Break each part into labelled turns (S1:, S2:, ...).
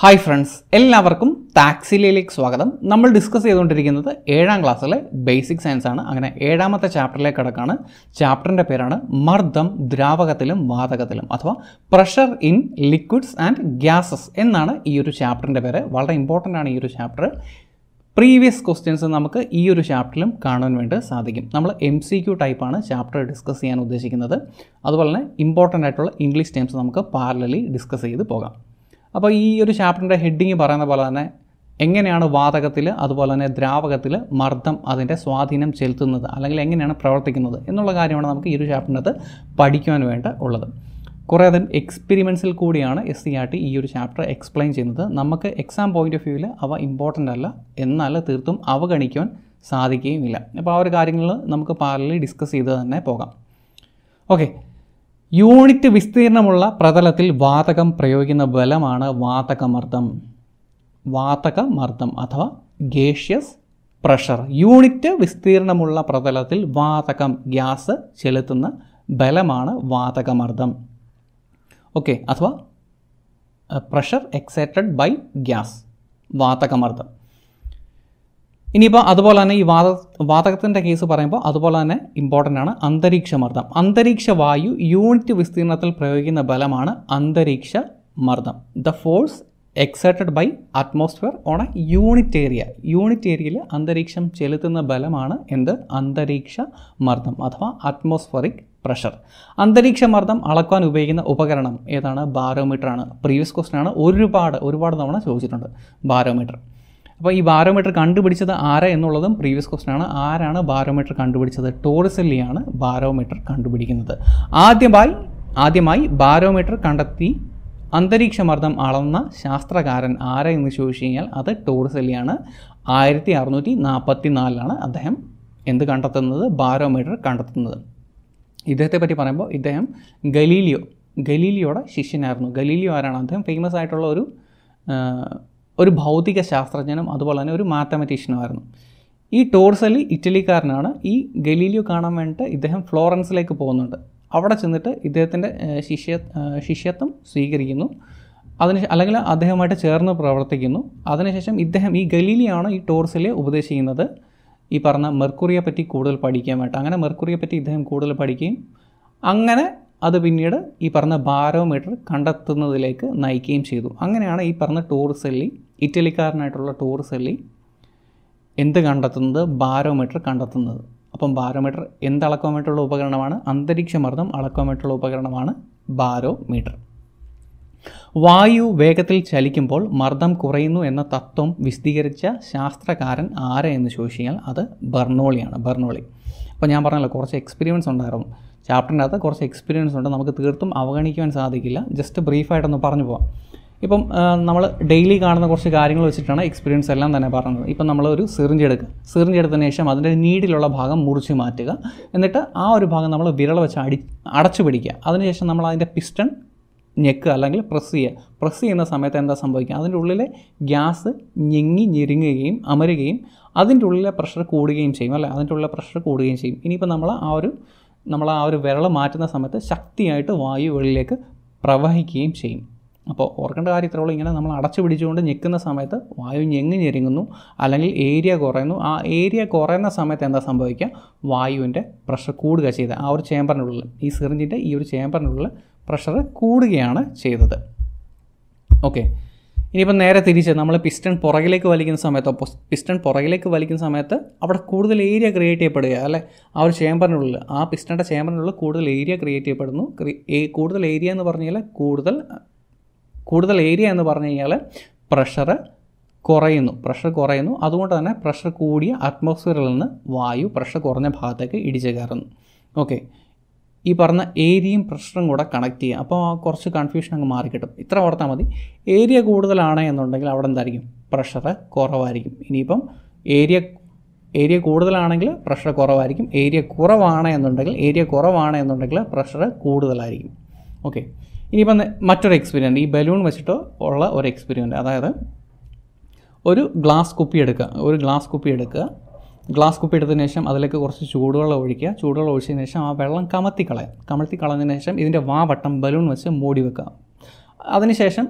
S1: hi friends എല്ലാവർക്കും താക്സിലയിലേക്ക് സ്വാഗതം നമ്മൾ ഡിസ്കസ് ചെയ്തുകൊണ്ടിരിക്കുന്നത് ഏഴാം ക്ലാസ്സിലെ ബേസിക് സയൻസ് ആണ് അങ്ങനെ ഏഴാമത്തെ ചാപ്റ്ററിലേക്ക് കിടക്കാണ് ചാപ്റ്ററിൻ്റെ പേരാണ് മർദ്ദം ദ്രാവകത്തിലും വാതകത്തിലും അഥവാ pressure in liquids and gases എന്നാണ് ഈ ഒരു ചാപ്റ്ററിൻ്റെ പേര് വളരെ ഇമ്പോർട്ടൻ്റ് ആണ് ഈ ഒരു ചാപ്റ്റർ പ്രീവിയസ് ക്വസ്റ്റ്യൻസ് നമുക്ക് ഈ ഒരു ചാപ്റ്ററിലും കാണാൻ വേണ്ടി സാധിക്കും നമ്മൾ എം സി ക്യു ടൈപ്പാണ് ചാപ്റ്റർ ഡിസ്കസ് ചെയ്യാൻ ഉദ്ദേശിക്കുന്നത് അതുപോലെ തന്നെ ഇമ്പോർട്ടൻ്റ് ആയിട്ടുള്ള ഇംഗ്ലീഷ് ടേംസ് നമുക്ക് പാരലലി ഡിസ്കസ് ചെയ്ത് പോകാം അപ്പോൾ ഈ ഒരു ചാപ്റ്ററിൻ്റെ ഹെഡിങ് പറയുന്ന പോലെ തന്നെ എങ്ങനെയാണ് വാതകത്തിൽ അതുപോലെ തന്നെ ദ്രാവകത്തിൽ മർദ്ദം അതിൻ്റെ സ്വാധീനം ചെലുത്തുന്നത് അല്ലെങ്കിൽ എങ്ങനെയാണ് പ്രവർത്തിക്കുന്നത് എന്നുള്ള കാര്യമാണ് നമുക്ക് ഈ ഒരു ചാപ്റ്ററിനകത്ത് പഠിക്കുവാൻ വേണ്ട ഉള്ളത് കുറേ അധികം എക്സ്പെരിമെൻസിൽ കൂടിയാണ് എസ് സി ആർ ടി ഈ ഒരു ചാപ്റ്റർ എക്സ്പ്ലെയിൻ ചെയ്യുന്നത് നമുക്ക് എക്സാം പോയിൻ്റ് ഓഫ് വ്യൂവിൽ അവ ഇമ്പോർട്ടൻ്റ് അല്ല എന്നാൽ തീർത്തും അവഗണിക്കുവാൻ ഇല്ല അപ്പോൾ ആ ഒരു കാര്യങ്ങൾ നമുക്ക് പാരലി ഡിസ്കസ് ചെയ്ത് തന്നെ പോകാം ഓക്കെ യൂണിറ്റ് വിസ്തീർണമുള്ള പ്രതലത്തിൽ വാതകം പ്രയോഗിക്കുന്ന ബലമാണ് വാതകമർദ്ദം വാതകമർദ്ദം അഥവാ ഗേഷ്യസ് പ്രഷർ യൂണിറ്റ് വിസ്തീർണമുള്ള പ്രതലത്തിൽ വാതകം ഗ്യാസ് ചെലുത്തുന്ന ബലമാണ് വാതകമർദ്ദം ഓക്കെ അഥവാ പ്രഷർ എക്സൈറ്റഡ് ബൈ ഗ്യാസ് വാതകമർദ്ദം ഇനിയിപ്പോൾ അതുപോലെ തന്നെ ഈ വാത വാതകത്തിൻ്റെ കേസ് പറയുമ്പോൾ അതുപോലെ തന്നെ ഇമ്പോർട്ടൻ്റ് ആണ് അന്തരീക്ഷ മർദ്ദം അന്തരീക്ഷ വായു യൂണിറ്റ് വിസ്തീർണത്തിൽ പ്രയോഗിക്കുന്ന ബലമാണ് അന്തരീക്ഷ മർദ്ദം the force excited by atmosphere on a unit area unit ഏരിയയിൽ അന്തരീക്ഷം ചെലുത്തുന്ന ബലമാണ് എന്ത് അന്തരീക്ഷ മർദ്ദം അഥവാ അറ്റ്മോസ്ഫറിക് പ്രഷർ അന്തരീക്ഷ മർദ്ദം അളക്കാൻ ഉപയോഗിക്കുന്ന ഉപകരണം ഏതാണ് ബാരോമീറ്റർ ആണ് പ്രീവിയസ് ക്വസ്റ്റൻ ആണ് ഒരുപാട് ഒരുപാട് തവണ ചോദിച്ചിട്ടുണ്ട് ബാരോമീറ്റർ അപ്പോൾ ഈ ബാരോമീറ്റർ കണ്ടുപിടിച്ചത് ആരാ എന്നുള്ളതും പ്രീവിയസ് ക്വസ്റ്റൻ ആണ് ആരാണ് ബാരോമീറ്റർ കണ്ടുപിടിച്ചത് ടോറിസെല്ലിയാണ് ബാരോമീറ്റർ കണ്ടുപിടിക്കുന്നത് ആദ്യമായി ആദ്യമായി ബാരോമീറ്റർ കണ്ടെത്തി അന്തരീക്ഷമർദ്ദം അളന്ന ശാസ്ത്രകാരൻ ആരാ എന്ന് ചോദിച്ചു കഴിഞ്ഞാൽ അത് ടോറിസെല്ലിയാണ് ആയിരത്തി അറുന്നൂറ്റി നാൽപ്പത്തി നാലിലാണ് അദ്ദേഹം എന്ത് കണ്ടെത്തുന്നത് ബാരോമീറ്റർ കണ്ടെത്തുന്നത് ഇദ്ദേഹത്തെ പറ്റി പറയുമ്പോൾ ഇദ്ദേഹം ഗലീലിയോ ഗലീലിയോയുടെ ശിഷ്യനായിരുന്നു ഗലീലിയോ ആരാണ് അദ്ദേഹം ഫേമസ് ആയിട്ടുള്ള ഒരു ഒരു ഭൗതിക ശാസ്ത്രജ്ഞനും അതുപോലെ തന്നെ ഒരു മാത്തമറ്റീഷ്യനുമായിരുന്നു ഈ ടോർസലി ഇറ്റലിക്കാരനാണ് ഈ ഗലീലിയോ കാണാൻ വേണ്ടിയിട്ട് ഇദ്ദേഹം ഫ്ലോറൻസിലേക്ക് പോകുന്നുണ്ട് അവിടെ ചെന്നിട്ട് ഇദ്ദേഹത്തിൻ്റെ ശിഷ്യ ശിഷ്യത്വം സ്വീകരിക്കുന്നു അതിന് അല്ലെങ്കിൽ അദ്ദേഹമായിട്ട് ചേർന്ന് പ്രവർത്തിക്കുന്നു അതിനുശേഷം ഇദ്ദേഹം ഈ ഗലീലിയാണ് ഈ ടോർസിലെ ഉപദേശിക്കുന്നത് ഈ പറഞ്ഞ മെർക്കുറിയെ പറ്റി കൂടുതൽ പഠിക്കാൻ വേണ്ടിയിട്ട് അങ്ങനെ മെർക്കുറിയെ പറ്റി ഇദ്ദേഹം കൂടുതൽ പഠിക്കുകയും അങ്ങനെ അത് പിന്നീട് ഈ പറഞ്ഞ ബാരോമീറ്റർ കണ്ടെത്തുന്നതിലേക്ക് നയിക്കുകയും ചെയ്തു അങ്ങനെയാണ് ഈ പറഞ്ഞ ടൂറിസെല്ലി ഇറ്റലിക്കാരനായിട്ടുള്ള ടൂറിസെല്ലി എന്ത് കണ്ടെത്തുന്നത് ബാരോമീറ്റർ കണ്ടെത്തുന്നത് അപ്പം ബാരോമീറ്റർ എന്ത് അളക്കോമീറ്ററുള്ള ഉപകരണമാണ് അന്തരീക്ഷമർദ്ദം അളക്കോമീറ്ററുള്ള ഉപകരണമാണ് ബാരോമീറ്റർ വായു വേഗത്തിൽ ചലിക്കുമ്പോൾ മർദ്ദം കുറയുന്നു എന്ന തത്വം വിശദീകരിച്ച ശാസ്ത്രകാരൻ ആരെ എന്ന് ചോദിച്ചു കഴിഞ്ഞാൽ അത് ബർണോളിയാണ് ബർണോളി അപ്പോൾ ഞാൻ പറഞ്ഞല്ലോ കുറച്ച് എക്സ്പീരിയൻസ് ഉണ്ടായിരുന്നു അകത്ത് കുറച്ച് എക്സ്പീരിയൻസ് ഉണ്ട് നമുക്ക് തീർത്തും അവഗണിക്കുവാൻ സാധിക്കില്ല ജസ്റ്റ് ബ്രീഫായിട്ടൊന്ന് പറഞ്ഞു പോകാം ഇപ്പം നമ്മൾ ഡെയിലി കാണുന്ന കുറച്ച് കാര്യങ്ങൾ വെച്ചിട്ടാണ് എക്സ്പീരിയൻസ് എല്ലാം തന്നെ പറഞ്ഞത് ഇപ്പം നമ്മൾ ഒരു സിറിഞ്ച് എടുക്കുക സിറിഞ്ച് എടുത്തതിന് ശേഷം അതിൻ്റെ നീഡിലുള്ള ഭാഗം മുറിച്ച് മാറ്റുക എന്നിട്ട് ആ ഒരു ഭാഗം നമ്മൾ വിരൽ വെച്ച് അടി അടച്ചു പിടിക്കുക അതിനുശേഷം നമ്മൾ അതിൻ്റെ പിസ്റ്റൺ ഞെക്ക് അല്ലെങ്കിൽ പ്രസ് ചെയ്യുക പ്രസ് ചെയ്യുന്ന സമയത്ത് എന്താ സംഭവിക്കുക അതിൻ്റെ ഉള്ളിലെ ഗ്യാസ് ഞെങ്ങി ഞെരുങ്ങുകയും അമരുകയും അതിൻ്റെ ഉള്ളിലെ പ്രഷർ കൂടുകയും ചെയ്യും അല്ലേ അതിൻ്റെ ഉള്ളിലെ പ്രഷർ കൂടുകയും ചെയ്യും ഇനിയിപ്പോൾ നമ്മൾ ആ ഒരു നമ്മൾ ആ ഒരു വിരള മാറ്റുന്ന സമയത്ത് ശക്തിയായിട്ട് വായു വെളിയിലേക്ക് പ്രവഹിക്കുകയും ചെയ്യും അപ്പോൾ ഓർക്കേണ്ട കാര്യം ഇത്രയുള്ളൂ ഇങ്ങനെ നമ്മൾ അടച്ചു പിടിച്ചുകൊണ്ട് ഞെക്കുന്ന സമയത്ത് വായു ഞെങ്ങി ഞെരുങ്ങുന്നു അല്ലെങ്കിൽ ഏരിയ കുറയുന്നു ആ ഏരിയ കുറയുന്ന സമയത്ത് എന്താ സംഭവിക്കുക വായുവിൻ്റെ പ്രഷർ കൂടുക ചെയ്ത് ആ ഒരു ചേമ്പറിനുള്ളിൽ ഈ സിറിഞ്ചിൻ്റെ ഈ ഒരു ചേമ്പറിനുള്ളിൽ പ്രഷർ കൂടുകയാണ് ചെയ്തത് ഓക്കെ ഇനിയിപ്പോൾ നേരെ തിരിച്ച് നമ്മൾ പിസ്റ്റൺ പുറകിലേക്ക് വലിക്കുന്ന സമയത്തോ പിസ്റ്റൺ പുറകിലേക്ക് വലിക്കുന്ന സമയത്ത് അവിടെ കൂടുതൽ ഏരിയ ക്രിയേറ്റ് ചെയ്യപ്പെടുക അല്ലെ ആ ഒരു ചേമ്പറിനുള്ളിൽ ആ പിസ്റ്റൻ്റെ ചേമ്പറിനുള്ളിൽ കൂടുതൽ ഏരിയ ക്രിയേറ്റ് ചെയ്യപ്പെടുന്നു കൂടുതൽ ഏരിയ എന്ന് പറഞ്ഞു കഴിഞ്ഞാൽ കൂടുതൽ കൂടുതൽ ഏരിയ എന്ന് പറഞ്ഞു കഴിഞ്ഞാൽ പ്രഷർ കുറയുന്നു പ്രഷർ കുറയുന്നു അതുകൊണ്ട് തന്നെ പ്രഷർ കൂടിയ അറ്റ്മോസ്ഫിയറിൽ നിന്ന് വായു പ്രഷർ കുറഞ്ഞ ഭാഗത്തേക്ക് ഇടിച്ചു കയറുന്നു ഓക്കെ ഈ പറഞ്ഞ ഏരിയയും പ്രഷറും കൂടെ കണക്ട് ചെയ്യുക അപ്പോൾ ആ കുറച്ച് കൺഫ്യൂഷൻ അങ്ങ് മാറിക്കിട്ടും ഇത്ര ഓർത്താൽ മതി ഏരിയ കൂടുതലാണ് എന്നുണ്ടെങ്കിൽ അവിടെ എന്തായിരിക്കും പ്രഷർ കുറവായിരിക്കും ഇനിയിപ്പം ഏരിയ ഏരിയ കൂടുതലാണെങ്കിൽ പ്രഷർ കുറവായിരിക്കും ഏരിയ കുറവാണ് എന്നുണ്ടെങ്കിൽ ഏരിയ കുറവാണ് എന്നുണ്ടെങ്കിൽ പ്രഷർ കൂടുതലായിരിക്കും ഓക്കെ ഇനിയിപ്പം മറ്റൊരു എക്സ്പീരിയൻ്റ് ഈ ബലൂൺ വെച്ചിട്ട് ഉള്ള ഒരു എക്സ്പീരിയൻ്റ് അതായത് ഒരു ഗ്ലാസ് കുപ്പി എടുക്കുക ഒരു ഗ്ലാസ് കുപ്പി എടുക്കുക ഗ്ലാസ് കുപ്പി എടുത്തതിന് ശേഷം അതിലേക്ക് കുറച്ച് ചൂടുവെള്ളം ഒഴിക്കുക ചൂടുവെള്ളം ഒഴിച്ചതിന് ശേഷം ആ വെള്ളം കമത്തി കളയാം കമത്തി കളഞ്ഞതിന് ശേഷം ഇതിൻ്റെ വാവട്ടം ബലൂൺ വെച്ച് മൂടി വെക്കുക അതിനുശേഷം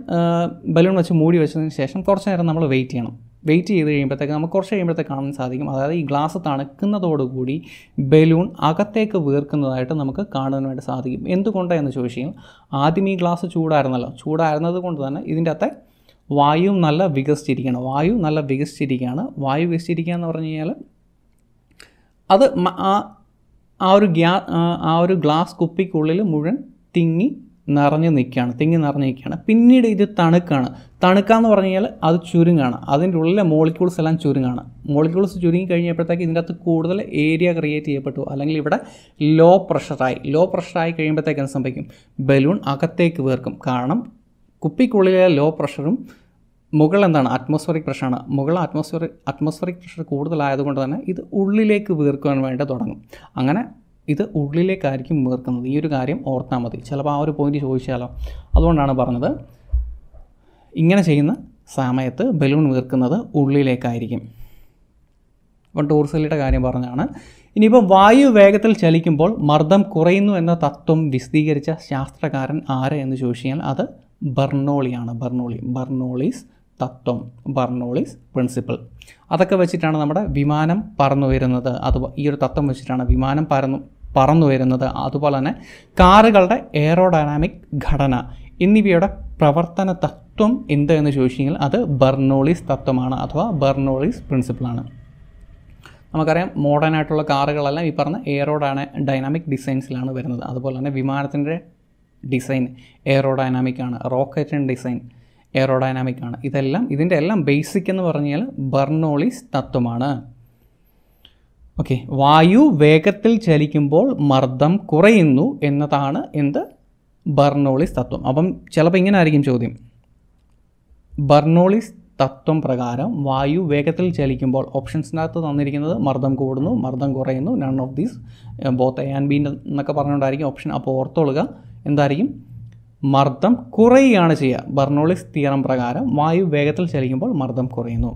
S1: ബലൂൺ വെച്ച് മൂടി വെച്ചതിന് ശേഷം കുറച്ച് നേരം നമ്മൾ വെയിറ്റ് ചെയ്യണം വെയിറ്റ് ചെയ്ത് കഴിയുമ്പോഴത്തേക്ക് നമുക്ക് കുറച്ച് കഴിയുമ്പോഴത്തേക്ക് കാണാൻ സാധിക്കും അതായത് ഈ ഗ്ലാസ് തണുക്കുന്നതോടുകൂടി ബലൂൺ അകത്തേക്ക് വീർക്കുന്നതായിട്ട് നമുക്ക് കാണാനായിട്ട് സാധിക്കും എന്തുകൊണ്ടാണ് ചോദിച്ചു കഴിഞ്ഞാൽ ആദ്യം ഈ ഗ്ലാസ് ചൂടായിരുന്നല്ലോ ചൂടായിരുന്നത് കൊണ്ട് തന്നെ ഇതിൻ്റെ അകത്തെ വായു നല്ല വികസിച്ചിരിക്കുകയാണ് വായു നല്ല വികസിച്ചിരിക്കുകയാണ് വായു വികസിച്ചിരിക്കുക എന്ന് പറഞ്ഞു കഴിഞ്ഞാൽ അത് ആ ആ ഒരു ഗ്യാ ആ ഒരു ഗ്ലാസ് കുപ്പിക്കുള്ളിൽ മുഴുവൻ തിങ്ങി നിറഞ്ഞു നിൽക്കുകയാണ് തിങ്ങി നിറഞ്ഞു നിൽക്കുകയാണ് പിന്നീട് ഇത് തണുക്കാണ് തണുക്കാന്ന് പറഞ്ഞു കഴിഞ്ഞാൽ അത് ചുരുങ്ങാണ് അതിൻ്റെ ഉള്ളിലെ മോളിക്യൂൾസ് എല്ലാം ചുരുങ്ങാണ് മോളിക്യൂൾസ് ചുരുങ്ങി കഴിഞ്ഞപ്പോഴത്തേക്ക് ഇതിനകത്ത് കൂടുതൽ ഏരിയ ക്രിയേറ്റ് ചെയ്യപ്പെട്ടു അല്ലെങ്കിൽ ഇവിടെ ലോ പ്രഷറായി ലോ പ്രഷറായി കഴിയുമ്പോഴത്തേക്ക് എന്ത് സംഭവിക്കും ബലൂൺ അകത്തേക്ക് വീർക്കും കാരണം കുപ്പിക്കുള്ളിലെ ലോ പ്രഷറും മുകൾ എന്താണ് അറ്റ്മോസ്ഫറിക് പ്രഷറാണ് മുകൾ അറ്റ്മോസ്ഫിയർ അറ്റ്മോസ്ഫറിക് പ്രഷർ കൂടുതലായതുകൊണ്ട് തന്നെ ഇത് ഉള്ളിലേക്ക് വീർക്കുവാൻ വേണ്ടി തുടങ്ങും അങ്ങനെ ഇത് ഉള്ളിലേക്കായിരിക്കും വീർക്കുന്നത് ഈ ഒരു കാര്യം ഓർത്താൽ മതി ചിലപ്പോൾ ആ ഒരു പോയിന്റ് ചോദിച്ചാലോ അതുകൊണ്ടാണ് പറഞ്ഞത് ഇങ്ങനെ ചെയ്യുന്ന സമയത്ത് ബലൂൺ വീർക്കുന്നത് ഉള്ളിലേക്കായിരിക്കും അപ്പം ടോർസലിയുടെ കാര്യം പറഞ്ഞാണ് ഇനിയിപ്പോൾ വായു വേഗത്തിൽ ചലിക്കുമ്പോൾ മർദ്ദം കുറയുന്നു എന്ന തത്വം വിശദീകരിച്ച ശാസ്ത്രകാരൻ ആരെ എന്ന് ചോദിച്ചു കഴിഞ്ഞാൽ അത് ബർണോളിയാണ് ബർണോളി ബർണോളീസ് തത്വം ബർണോളിസ് പ്രിൻസിപ്പിൾ അതൊക്കെ വെച്ചിട്ടാണ് നമ്മുടെ വിമാനം പറന്നുയരുന്നത് അത് ഈ ഒരു തത്വം വെച്ചിട്ടാണ് വിമാനം പറന്നു പറന്നുയരുന്നത് അതുപോലെ തന്നെ കാറുകളുടെ എയറോഡൈനാമിക് ഘടന എന്നിവയുടെ പ്രവർത്തന തത്വം എന്ത് എന്ന് ചോദിച്ചു കഴിഞ്ഞാൽ അത് ബർണോളിസ് തത്വമാണ് അഥവാ ബർണോളിസ് പ്രിൻസിപ്പിളാണ് നമുക്കറിയാം മോഡേൺ ആയിട്ടുള്ള കാറുകളെല്ലാം ഈ പറഞ്ഞ എയറോഡൈന ഡൈനാമിക് ഡിസൈൻസിലാണ് വരുന്നത് അതുപോലെ തന്നെ വിമാനത്തിൻ്റെ ഡിസൈൻ എയറോഡൈനാമിക് ആണ് റോക്കറ്റിൻ്റെ ഡിസൈൻ എയറോഡൈനാമിക് ആണ് ഇതെല്ലാം ഇതിൻ്റെ എല്ലാം ബേസിക് എന്ന് പറഞ്ഞാൽ ബർണോളിസ് തത്വമാണ് ഓക്കെ വായു വേഗത്തിൽ ചലിക്കുമ്പോൾ മർദ്ദം കുറയുന്നു എന്നതാണ് എന്ത് ബർണോളിസ് തത്വം അപ്പം ചിലപ്പോൾ ഇങ്ങനെ ആയിരിക്കും ചോദ്യം ബർണോളിസ് തത്വം പ്രകാരം വായു വേഗത്തിൽ ചലിക്കുമ്പോൾ ഓപ്ഷൻസിനകത്ത് തന്നിരിക്കുന്നത് മർദ്ദം കൂടുന്നു മർദ്ദം കുറയുന്നു none of these both A and B എന്നൊക്കെ പറഞ്ഞുകൊണ്ടായിരിക്കും ഓപ്ഷൻ അപ്പോൾ ഓർത്തോളുക എന്തായിരിക്കും മർദ്ദം കുറയുകയാണ് ചെയ്യുക ബർണോളിസ് തിയറം പ്രകാരം വായു വേഗത്തിൽ ചലിക്കുമ്പോൾ മർദ്ദം കുറയുന്നു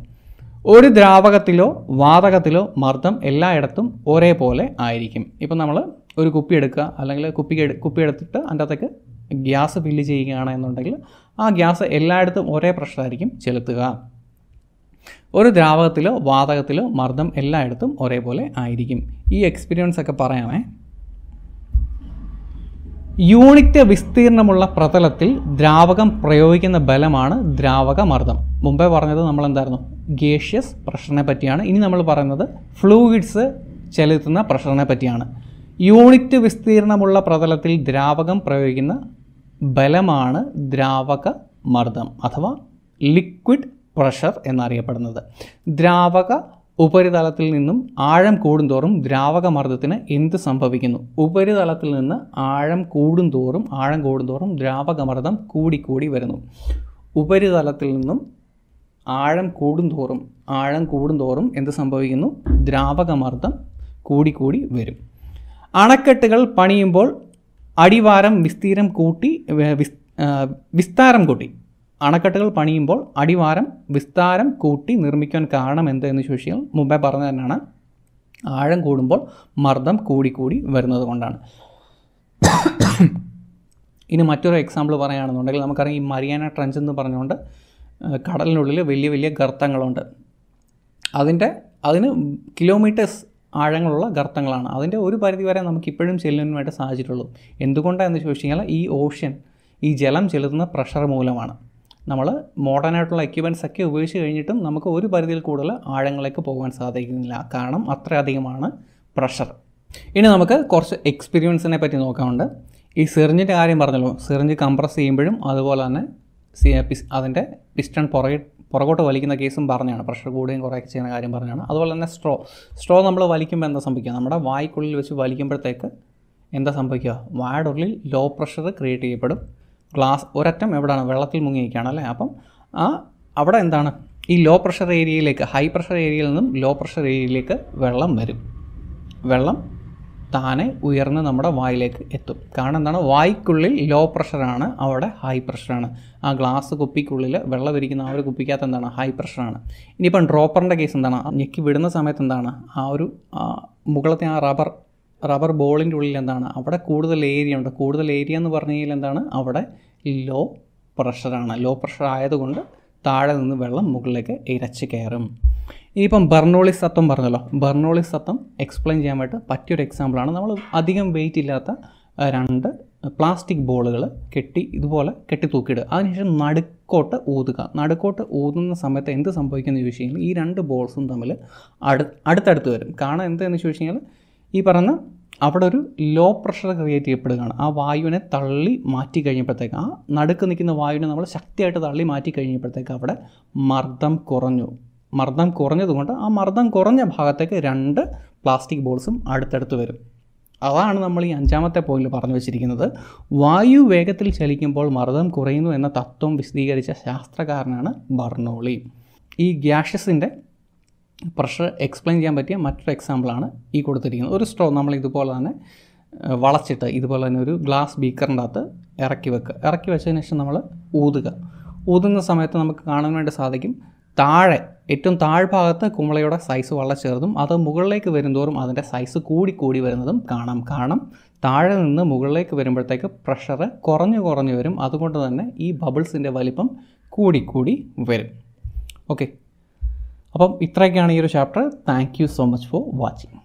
S1: ഒരു ദ്രാവകത്തിലോ വാതകത്തിലോ മർദ്ദം എല്ലായിടത്തും ഒരേപോലെ ആയിരിക്കും ഇപ്പം നമ്മൾ ഒരു കുപ്പി എടുക്കുക അല്ലെങ്കിൽ കുപ്പി കുപ്പി എടുത്തിട്ട് അതിൻ്റെ അകത്തേക്ക് ഗ്യാസ് ഫില്ല് ചെയ്യുകയാണ് എന്നുണ്ടെങ്കിൽ ആ ഗ്യാസ് എല്ലായിടത്തും ഒരേ പ്രഷറായിരിക്കും ചെലുത്തുക ഒരു ദ്രാവകത്തിലോ വാതകത്തിലോ മർദ്ദം എല്ലായിടത്തും ഒരേപോലെ ആയിരിക്കും ഈ എക്സ്പീരിയൻസ് ഒക്കെ പറയാമേ യൂണിറ്റ് വിസ്തീർണമുള്ള പ്രതലത്തിൽ ദ്രാവകം പ്രയോഗിക്കുന്ന ബലമാണ് ദ്രാവക മർദ്ദം മുമ്പേ പറഞ്ഞത് നമ്മൾ എന്തായിരുന്നു ഗേഷ്യസ് പ്രഷറിനെ പറ്റിയാണ് ഇനി നമ്മൾ പറയുന്നത് ഫ്ലൂയിഡ്സ് ചെലുത്തുന്ന പ്രഷറിനെ പറ്റിയാണ് യൂണിറ്റ് വിസ്തീർണമുള്ള പ്രതലത്തിൽ ദ്രാവകം പ്രയോഗിക്കുന്ന ബലമാണ് ദ്രാവക മർദ്ദം അഥവാ ലിക്വിഡ് പ്രഷർ എന്നറിയപ്പെടുന്നത് ദ്രാവക ഉപരിതലത്തിൽ നിന്നും ആഴം കൂടുന്തോറും ദ്രാവകമർദ്ദത്തിന് എന്ത് സംഭവിക്കുന്നു ഉപരിതലത്തിൽ നിന്ന് ആഴം കൂടുന്തോറും ആഴം കൂടുന്തോറും ദ്രാവകമർദ്ദം കൂടിക്കൂടി വരുന്നു ഉപരിതലത്തിൽ നിന്നും ആഴം കൂടുന്തോറും ആഴം കൂടുന്തോറും എന്ത് സംഭവിക്കുന്നു ദ്രാവകമർദ്ദം കൂടിക്കൂടി വരും അണക്കെട്ടുകൾ പണിയുമ്പോൾ അടിവാരം വിസ്തീരം കൂട്ടി വിസ്താരം കൂട്ടി അണക്കെട്ടുകൾ പണിയുമ്പോൾ അടിവാരം വിസ്താരം കൂട്ടി നിർമ്മിക്കാൻ കാരണം എന്ത് എന്ന് ചോദിച്ചാൽ മുമ്പേ പറഞ്ഞു തന്നെയാണ് ആഴം കൂടുമ്പോൾ മർദ്ദം കൂടിക്കൂടി വരുന്നത് കൊണ്ടാണ് ഇനി മറ്റൊരു എക്സാമ്പിൾ പറയുകയാണെന്നുണ്ടെങ്കിൽ നമുക്കറിയാം ഈ മരിയാന ട്രഞ്ച് എന്ന് പറഞ്ഞുകൊണ്ട് കടലിനുള്ളിൽ വലിയ വലിയ ഗർത്തങ്ങളുണ്ട് അതിൻ്റെ അതിന് കിലോമീറ്റേഴ്സ് ആഴങ്ങളുള്ള ഗർത്തങ്ങളാണ് അതിൻ്റെ ഒരു പരിധി വരെ നമുക്ക് ഇപ്പോഴും ചെല്ലുവാനായിട്ട് സാധിച്ചിട്ടുള്ളൂ എന്തുകൊണ്ടാണെന്ന് ചോദിച്ചു കഴിഞ്ഞാൽ ഈ ഓഷ്യൻ ഈ ജലം ചെലുത്തുന്ന പ്രഷർ മൂലമാണ് നമ്മൾ മോഡേൺ ആയിട്ടുള്ള എക്യുപ്മെൻറ്റ്സ് ഒക്കെ ഉപയോഗിച്ച് കഴിഞ്ഞിട്ടും നമുക്ക് ഒരു പരിധിയിൽ കൂടുതൽ ആഴങ്ങളിലേക്ക് പോകാൻ സാധിക്കുന്നില്ല കാരണം അത്രയധികമാണ് പ്രഷർ ഇനി നമുക്ക് കുറച്ച് എക്സ്പീരിയൻസിനെ പറ്റി നോക്കാനുണ്ട് ഈ സിറിഞ്ചിൻ്റെ കാര്യം പറഞ്ഞല്ലോ സിറിഞ്ച് കംപ്രസ് ചെയ്യുമ്പോഴും അതുപോലെ തന്നെ അതിൻ്റെ പിസ്റ്റൺ പുറകെ പുറകോട്ട് വലിക്കുന്ന കേസും പറഞ്ഞാണ് പ്രഷർ കൂടുകയും കുറേ ചെയ്യുന്ന കാര്യം പറഞ്ഞാണ് അതുപോലെ തന്നെ സ്ട്രോ സ്ട്രോ നമ്മൾ വലിക്കുമ്പോൾ എന്താ സംഭവിക്കുക നമ്മുടെ വായ്ക്കുള്ളിൽ വെച്ച് വലിക്കുമ്പോഴത്തേക്ക് എന്താ സംഭവിക്കുക വായുടെ ഉള്ളിൽ ലോ പ്രഷർ ക്രിയേറ്റ് ചെയ്യപ്പെടും ഗ്ലാസ് ഒരറ്റം എവിടെയാണ് വെള്ളത്തിൽ മുങ്ങിയിരിക്കുകയാണ് അല്ലേ അപ്പം ആ അവിടെ എന്താണ് ഈ ലോ പ്രഷർ ഏരിയയിലേക്ക് ഹൈ പ്രഷർ ഏരിയയിൽ നിന്നും ലോ പ്രഷർ ഏരിയയിലേക്ക് വെള്ളം വരും വെള്ളം താനെ ഉയർന്ന് നമ്മുടെ വായിലേക്ക് എത്തും കാരണം എന്താണ് വായിക്കുള്ളിൽ ലോ പ്രഷറാണ് അവിടെ ഹൈ പ്രഷറാണ് ആ ഗ്ലാസ് കുപ്പിക്കുള്ളിൽ വെള്ളം ഇരിക്കുന്ന ആ ഒരു കുപ്പിക്കകത്ത് എന്താണ് ഹൈ പ്രഷറാണ് ഇനിയിപ്പം ഡ്രോപ്പറിൻ്റെ കേസ് എന്താണ് ഞെക്കി വിടുന്ന സമയത്ത് എന്താണ് ആ ഒരു മുകളത്തെ ആ റബ്ബർ റബ്ബർ ബോളിൻ്റെ ഉള്ളിൽ എന്താണ് അവിടെ കൂടുതൽ ഏരിയ ഉണ്ട് കൂടുതൽ ഏരിയ എന്ന് പറഞ്ഞു കഴിഞ്ഞാൽ എന്താണ് അവിടെ ലോ പ്രഷറാണ് ലോ പ്രഷർ ആയതുകൊണ്ട് താഴെ നിന്ന് വെള്ളം മുകളിലേക്ക് ഇരച്ച് കയറും ഇനിയിപ്പം ബർണോളി സത്വം പറഞ്ഞല്ലോ ബർണോളി സത്വം എക്സ്പ്ലെയിൻ ചെയ്യാൻ വേണ്ടി പറ്റിയൊരു എക്സാമ്പിളാണ് നമ്മൾ അധികം വെയിറ്റ് ഇല്ലാത്ത രണ്ട് പ്ലാസ്റ്റിക് ബോളുകൾ കെട്ടി ഇതുപോലെ കെട്ടി തൂക്കിയിടുക അതിനുശേഷം നടുക്കോട്ട് ഊതുക നടുക്കോട്ട് ഊതുന്ന സമയത്ത് എന്ത് സംഭവിക്കുന്നു ചോദിച്ചു കഴിഞ്ഞാൽ ഈ രണ്ട് ബോൾസും തമ്മിൽ അടു അടുത്തടുത്ത് വരും കാരണം എന്താണെന്ന് ചോദിച്ചു കഴിഞ്ഞാൽ ഈ പറഞ്ഞ അവിടെ ഒരു ലോ പ്രഷർ ക്രിയേറ്റ് ചെയ്യപ്പെടുകയാണ് ആ വായുവിനെ തള്ളി മാറ്റി കഴിഞ്ഞപ്പോഴത്തേക്ക് ആ നടുക്ക് നിൽക്കുന്ന വായുവിനെ നമ്മൾ ശക്തിയായിട്ട് തള്ളി മാറ്റി കഴിഞ്ഞപ്പോഴത്തേക്ക് അവിടെ മർദ്ദം കുറഞ്ഞു മർദ്ദം കുറഞ്ഞതുകൊണ്ട് ആ മർദ്ദം കുറഞ്ഞ ഭാഗത്തേക്ക് രണ്ട് പ്ലാസ്റ്റിക് ബോൾസും അടുത്തടുത്ത് വരും അതാണ് നമ്മൾ ഈ അഞ്ചാമത്തെ പോയിന്റിൽ പറഞ്ഞു വെച്ചിരിക്കുന്നത് വായു വേഗത്തിൽ ചലിക്കുമ്പോൾ മർദ്ദം കുറയുന്നു എന്ന തത്വം വിശദീകരിച്ച ശാസ്ത്രകാരനാണ് ബർണോളി ഈ ഗ്യാഷസിൻ്റെ പ്രഷർ എക്സ്പ്ലെയിൻ ചെയ്യാൻ പറ്റിയ മറ്റൊരു എക്സാമ്പിളാണ് ഈ കൊടുത്തിരിക്കുന്നത് ഒരു സ്ട്രോ നമ്മൾ ഇതുപോലെ തന്നെ വളച്ചിട്ട് ഇതുപോലെ തന്നെ ഒരു ഗ്ലാസ് ബീക്കറിൻ്റെ അകത്ത് ഇറക്കി വെക്കുക ഇറക്കി വെച്ചതിന് ശേഷം നമ്മൾ ഊതുക ഊതുന്ന സമയത്ത് നമുക്ക് കാണാൻ വേണ്ടി സാധിക്കും താഴെ ഏറ്റവും താഴ്ഭാഗത്ത് കുമ്പളയുടെ സൈസ് വളരെ ചെറുതും അത് മുകളിലേക്ക് തോറും അതിൻ്റെ സൈസ് കൂടി കൂടി വരുന്നതും കാണാം കാരണം താഴെ നിന്ന് മുകളിലേക്ക് വരുമ്പോഴത്തേക്ക് പ്രഷർ കുറഞ്ഞു കുറഞ്ഞു വരും അതുകൊണ്ട് തന്നെ ഈ ബബിൾസിൻ്റെ വലിപ്പം കൂടിക്കൂടി വരും ഓക്കെ അപ്പം ഇത്രയൊക്കെയാണ് ഈ ഒരു chapter thank you so much for watching